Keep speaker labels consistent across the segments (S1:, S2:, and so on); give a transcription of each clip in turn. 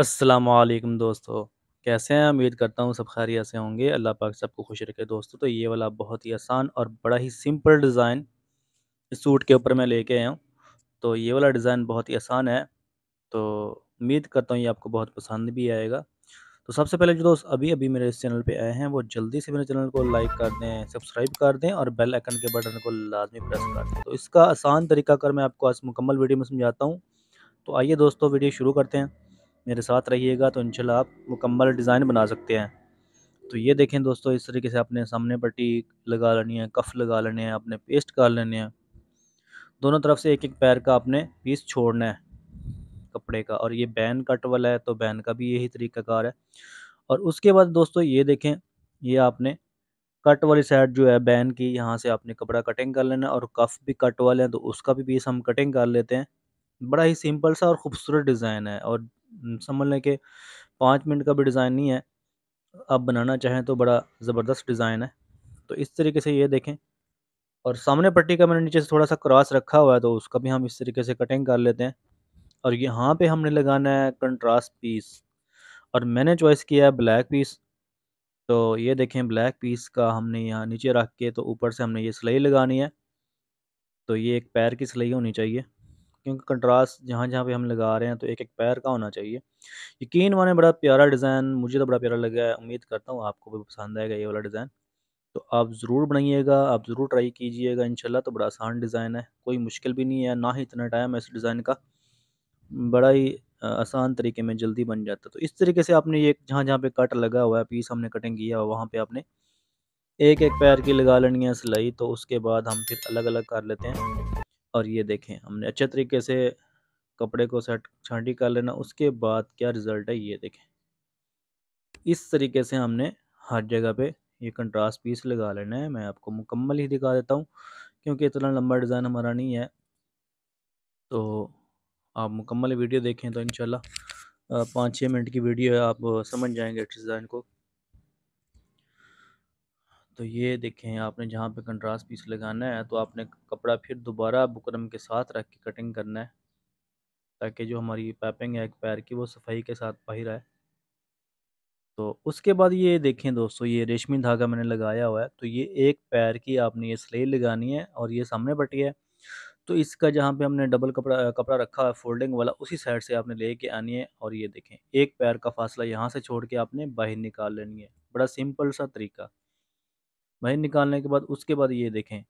S1: असलम दोस्तों कैसे हैं उम्मीद करता हूँ सब खैरियत से होंगे अल्लाह पाक सबको खुश रखे दोस्तों तो ये वाला बहुत ही आसान और बड़ा ही सिंपल डिज़ाइन सूट के ऊपर मैं लेके आया हूँ तो ये वाला डिज़ाइन बहुत ही आसान है तो उम्मीद करता हूँ ये आपको बहुत पसंद भी आएगा तो सबसे पहले जो दोस्त अभी अभी मेरे इस चैनल पर आए हैं वो जल्दी से मेरे चैनल को लाइक कर दें सब्सक्राइब कर दें और बेल आइकन के बटन को लाजमी प्रेस कर दें तो इसका आसान तरीका कर मैं आपको आज मुकम्मल वीडियो में समझाता हूँ तो आइए दोस्तों वीडियो शुरू करते हैं मेरे साथ रहिएगा तो इनशाला आप मुकम्मल डिज़ाइन बना सकते हैं तो ये देखें दोस्तों इस तरीके से आपने सामने पट्टी लगा लेनी है कफ लगा लेने हैं अपने पेस्ट कर लेने हैं दोनों तरफ से एक एक पैर का आपने पीस छोड़ना है कपड़े का और ये बैन कट वाला है तो बैन का भी यही तरीकाकार है और उसके बाद दोस्तों ये देखें ये आपने कट वाली साइड जो है बैन की यहाँ से आपने कपड़ा कटिंग कर लेना और कफ भी कट वाले हैं तो उसका भी पीस हम कटिंग कर लेते हैं बड़ा ही सिंपल सा और ख़ूबसूरत डिज़ाइन है और समझ लें कि पाँच मिनट का भी डिज़ाइन नहीं है आप बनाना चाहें तो बड़ा ज़बरदस्त डिज़ाइन है तो इस तरीके से ये देखें और सामने पट्टी का मैंने नीचे से थोड़ा सा क्रॉस रखा हुआ है तो उसका भी हम इस तरीके से कटिंग कर लेते हैं और यहाँ पे हमने लगाना है कंट्रास्ट पीस और मैंने चॉइस किया है ब्लैक पीस तो ये देखें ब्लैक पीस का हमने यहाँ नीचे रख के तो ऊपर से हमने ये सिलाई लगानी है तो ये एक पैर की सिलाई होनी चाहिए क्योंकि कंट्रास्ट जहाँ जहाँ पे हम लगा रहे हैं तो एक एक पैर का होना चाहिए यकीन माने बड़ा प्यारा डिज़ाइन मुझे तो बड़ा प्यारा लगा है उम्मीद करता हूँ आपको भी पसंद आएगा ये वाला डिज़ाइन तो आप ज़रूर बनाइएगा आप ज़रूर ट्राई कीजिएगा इन तो बड़ा आसान डिज़ाइन है कोई मुश्किल भी नहीं है ना ही इतना टाइम है इस डिज़ाइन का बड़ा ही आसान तरीके में जल्दी बन जाता तो इस तरीके से आपने ये जहाँ जहाँ पे कट लगा हुआ है पीस हमने कटिंग किया हुआ वहाँ पे आपने एक एक पैर की लगा लेनी है सिलाई तो उसके बाद हम फिर अलग अलग कर लेते हैं और ये देखें हमने अच्छे तरीके से कपड़े को सेट छांटी कर लेना उसके बाद क्या रिज़ल्ट है ये देखें इस तरीके से हमने हर जगह पे ये कंट्रास्ट पीस लगा लेना है मैं आपको मुकम्मल ही दिखा देता हूँ क्योंकि इतना लंबा डिज़ाइन हमारा नहीं है तो आप मुकम्मल वीडियो देखें तो इन पाँच छः मिनट की वीडियो है आप समझ जाएंगे डिज़ाइन को तो ये देखें आपने जहाँ पे कंट्रास्ट पीस लगाना है तो आपने कपड़ा फिर दोबारा बुकरम के साथ रख के कटिंग करना है ताकि जो हमारी पैपिंग है एक पैर की वो सफाई के साथ बाहर आए तो उसके बाद ये देखें दोस्तों ये रेशमी धागा मैंने लगाया हुआ है तो ये एक पैर की आपने ये स्लेई लगानी है और ये सामने बटी है तो इसका जहाँ पे हमने डबल कपड़ा कपड़ा रखा है फोल्डिंग वाला उसी साइड से आपने ले के आनी है और ये देखें एक पैर का फासला यहाँ से छोड़ के आपने बाहर निकाल लेनी है बड़ा सिंपल सा तरीका बाहर निकालने के बाद उसके बाद ये देखें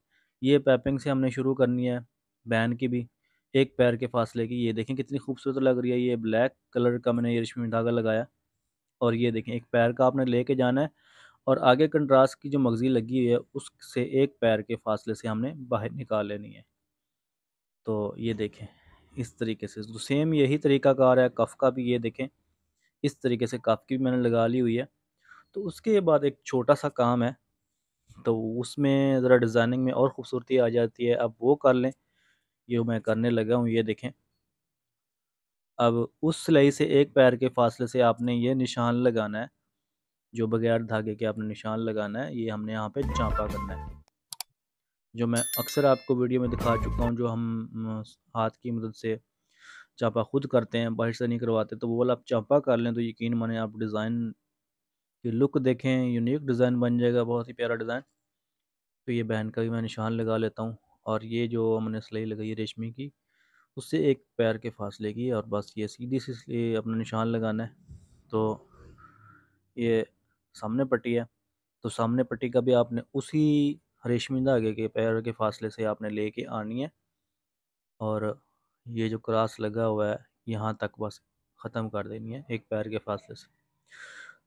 S1: ये पैपिंग से हमने शुरू करनी है बैन की भी एक पैर के फासले की ये देखें कितनी खूबसूरत लग रही है ये ब्लैक कलर का मैंने ये रेशमी धागा लगाया और ये देखें एक पैर का आपने लेके जाना है और आगे कंट्रास्ट की जो मगजी लगी हुई है उससे एक पैर के फासले से हमने बाहर निकाल लेनी है तो ये देखें इस तरीके से तो सेम यही तरीका कार है कफ का भी ये देखें इस तरीके से कफ की भी मैंने लगा ली हुई है तो उसके बाद एक छोटा सा काम है तो उसमें ज़रा डिज़ाइनिंग में और ख़ूबसूरती आ जाती है अब वो कर लें ये मैं करने लगा हूँ ये देखें अब उस सिलाई से एक पैर के फासले से आपने ये निशान लगाना है जो बगैर धागे के आपने निशान लगाना है ये हमने यहाँ पे चाँपा करना है जो मैं अक्सर आपको वीडियो में दिखा चुका हूँ जो हम हाथ की मदद से चाँपा खुद करते हैं बाहर से नहीं करवाते तो वो वाला आप चाँपा कर लें तो यकीन माने आप डिज़ाइन ये लुक देखें यूनिक डिज़ाइन बन जाएगा बहुत ही प्यारा डिज़ाइन तो ये बहन का भी मैं निशान लगा लेता हूँ और ये जो हमने सिलाई लगाई है रेशमी की उससे एक पैर के फासले की और बस ये सीधी सी अपना निशान लगाना है तो ये सामने पट्टी है तो सामने पट्टी का भी आपने उसी रेशमी धागे के पैर के फासले से आपने ले के आनी है और ये जो क्रॉस लगा हुआ है यहाँ तक बस ख़त्म कर देनी है एक पैर के फासले से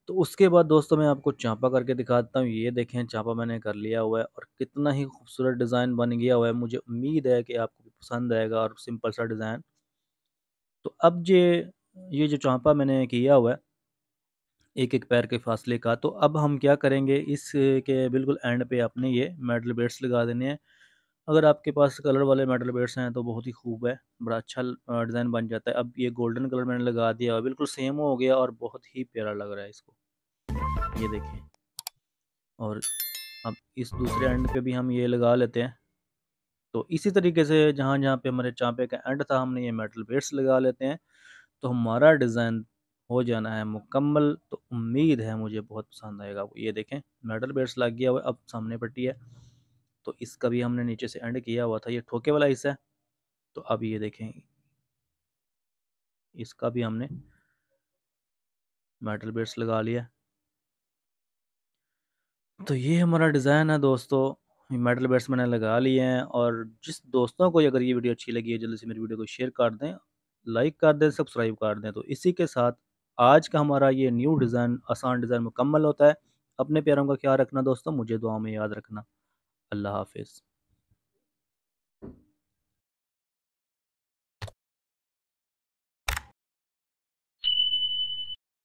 S1: तो उसके बाद दोस्तों मैं आपको चाँपा करके दिखाता हूँ ये देखें चाँपा मैंने कर लिया हुआ है और कितना ही खूबसूरत डिज़ाइन बन गया हुआ है मुझे उम्मीद है कि आपको पसंद आएगा और सिंपल सा डिज़ाइन तो अब ये ये जो चाँपा मैंने किया हुआ है एक एक पैर के फासले का तो अब हम क्या करेंगे इसके बिल्कुल एंड पे अपने ये मेडल बेड्स लगा देने हैं अगर आपके पास कलर वाले मेटल बेड्स हैं तो बहुत ही खूब है बड़ा अच्छा डिज़ाइन बन जाता है अब ये गोल्डन कलर मैंने लगा दिया और बिल्कुल सेम हो गया और बहुत ही प्यारा लग रहा है इसको ये देखिए और अब इस दूसरे एंड पे भी हम ये लगा लेते हैं तो इसी तरीके से जहाँ जहाँ पे हमारे चाँपे का एंड था हमने ये मेटल बेड्स लगा लेते हैं तो हमारा डिज़ाइन हो जाना है मुकम्मल तो उम्मीद है मुझे बहुत पसंद आएगा ये देखें मेटल बेड्स लग गया हुआ अब सामने पट्टी है तो इसका भी हमने नीचे से एंड किया हुआ था ये ठोके वाला हिस्सा है तो अब ये देखें इसका भी हमने मेटल बेट्स लगा लिया तो ये हमारा डिज़ाइन है दोस्तों मेटल बेट्स मैंने लगा लिए हैं और जिस दोस्तों को अगर ये वीडियो अच्छी लगी है जल्दी से मेरी वीडियो को शेयर कर दें लाइक कर दें सब्सक्राइब कर दें तो इसी के साथ आज का हमारा ये न्यू डिज़ाइन आसान डिज़ाइन मुकम्मल होता है अपने प्यारों का ख्याल रखना दोस्तों मुझे दुआ में याद रखना अल्लाह हाफिज़